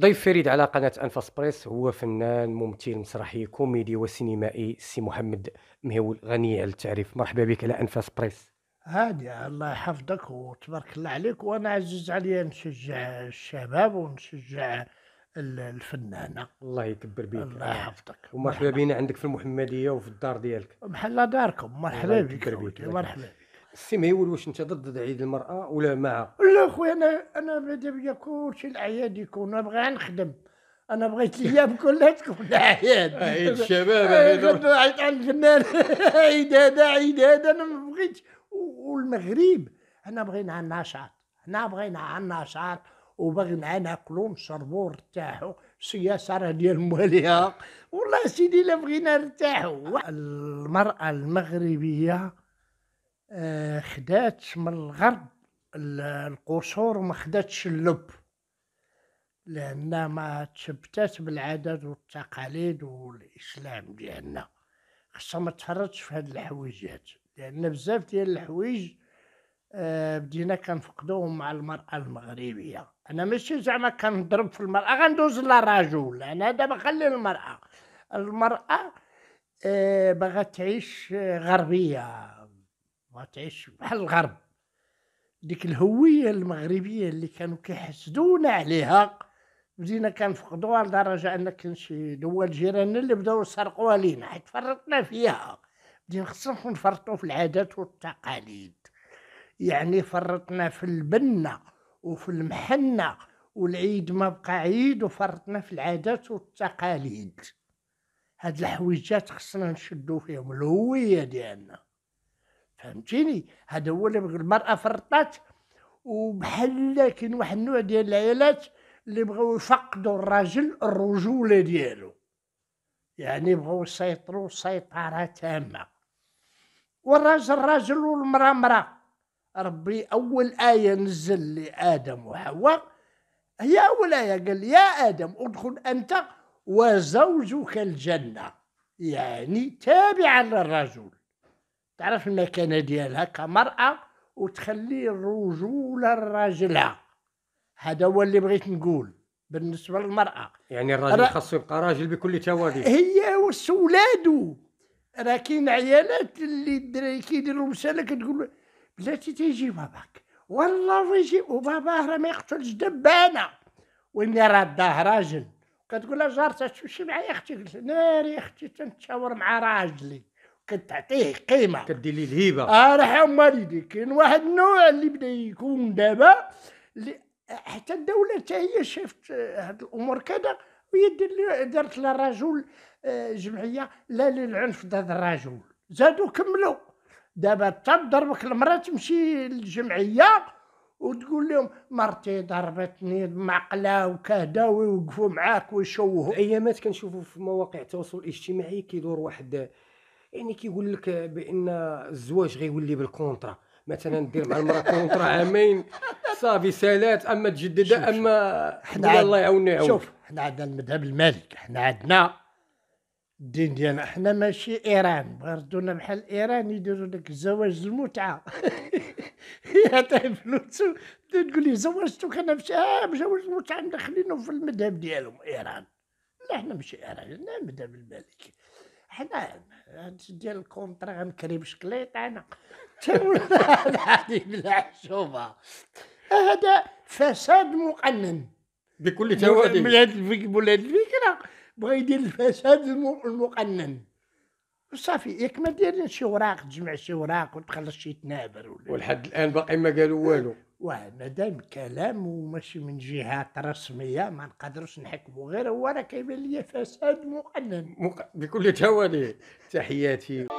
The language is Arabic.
ضيف فريد على قناة أنفاس بريس هو فنان ممثل مسرحي كوميدي وسينمائي سي محمد مهول غني على التعريف مرحبا بك على أنفاس بريس هادي الله يحفظك وتبارك الله عليك وانا عزيز عليا نشجع الشباب ونشجع الفنانه الله يكبر بك الله يحفظك ومرحبا بينا عندك في المحمديه وفي الدار ديالك بحال داركم مرحبا بك مرحبا السي يقول واش انت ضد عيد المراه ولا مع لا خويا انا انا بدا بيا كلشي الاعياد يكون نبغي نخدم انا بغيت الايام كلها تكون اعياد عيد الشباب عيد الفنان عيد هذا عيد هذا انا ما بغيتش والمغرب انا بغينا النشاط انا بغينا النشاط وبغينا ناكلو نشربو نرتاحو السياسه راه ديال مواليها والله سيدي لا بغينا نرتاحو المراه المغربيه آه، خدات من الغرب القصور وما خداتش اللب لأن ما تثبتات بالعدد والتقاليد والإسلام ديالنا خصها ما تفرطش في هاد الحويجات لأن بزاف ديال الحويج آه، بدينا كنفقدوهم مع المرأة المغربية أنا ماشي زعما كنضرب في المرأة غندوز للرجل أنا دابا خلي المرأة المرأة آه، باغا تعيش غربية ما تعيش بحال الغرب ديك الهويه المغربيه اللي كانوا كيحسدونا عليها بدينا كنفقدوها لدرجه ان كان شي دول جيراننا اللي بداو يسرقوها لينا حيت فرطنا فيها بدينا خصنا نفرطوا في العادات والتقاليد يعني فرطنا في البنه وفي المحنه والعيد ما بقى عيد وفرطنا في العادات والتقاليد هاد الحويجات خصنا نشدو فيهم الهويه ديالنا فهمتيني هذا هو اللي المراه فرطات وبحال كاين واحد النوع ديال العيالات اللي بغاو يفقدوا الراجل الرجوله ديالو يعني بغاو يسيطروا سيطره تامه والراجل راجل والمراه مراه ربي اول ايه نزل لادم وحواء هي اول ايه قال يا ادم ادخل انت وزوجك الجنه يعني تابعا للرجل تعرف المكانه ديالها كمراه وتخلي الرجوله لراجلها هذا هو اللي بغيت نقول بالنسبه للمراه يعني الراجل خاصو يبقى راجل بكل توابيه هي وسولادو راه كاين عيالات اللي الدراري كيديروا مساله كتقول بلاتي تيجي باباك والله يجي وباباه راه ما يقتلش دبانه واني راه راجل كتقول لها جارتها تمشي معايا اختي قلت ناري اختي تنتشاور مع راجلي كتعطيه قيمه كدير ليه الهيبه اه راح مريضي كاين واحد النوع اللي بدا يكون دابا حتى الدوله حتى هي شافت آه، هاد الامور كذا وهي دارت للرجل آه، جمعيه لا للعنف ضد الرجل زادوا كملوا دابا تضربك المراه تمشي للجمعيه وتقول لهم مرتي ضربتني بمعقله وكذا ويوقفوا معاك ويشوهوا ايامات كنشوفوا في مواقع التواصل الاجتماعي كيدور واحد يعني كيقول لك بان الزواج غيولي بالكونترا مثلا دير مع المراه كونترا عامين صافي سالات اما تجددها اما حنا الله يعاوننا يعاون شوف حنا عندنا المذهب المالك حنا عندنا الدين ديالنا حنا ماشي ايران بغردونا بحال ايران يديروا لك الزواج المتعه يعطيه فلوس تقول لي زوجتك انا مش اه مزوج المتعه خلينا في المذهب ديالهم ايران لا حنا ماشي ايران حنا المذهب المالكي حنا ديال الكونترا غنكري بشكليط انا تولى العادي بالعشومه هذا فساد مقنن بكل جواده بلاد هذه الفكره بغا يدير الفساد المقنن صافي ياك ما داير شي اوراق تجمع شي اوراق وتخلص شي تنابر ولحد الان باقي ما قالوا والو ومادام كلام ماشي من جهات رسميه ما نقدرش نحكموا غير هو راه كيبان لي فساد مقنن مق... بكل توالي تحياتي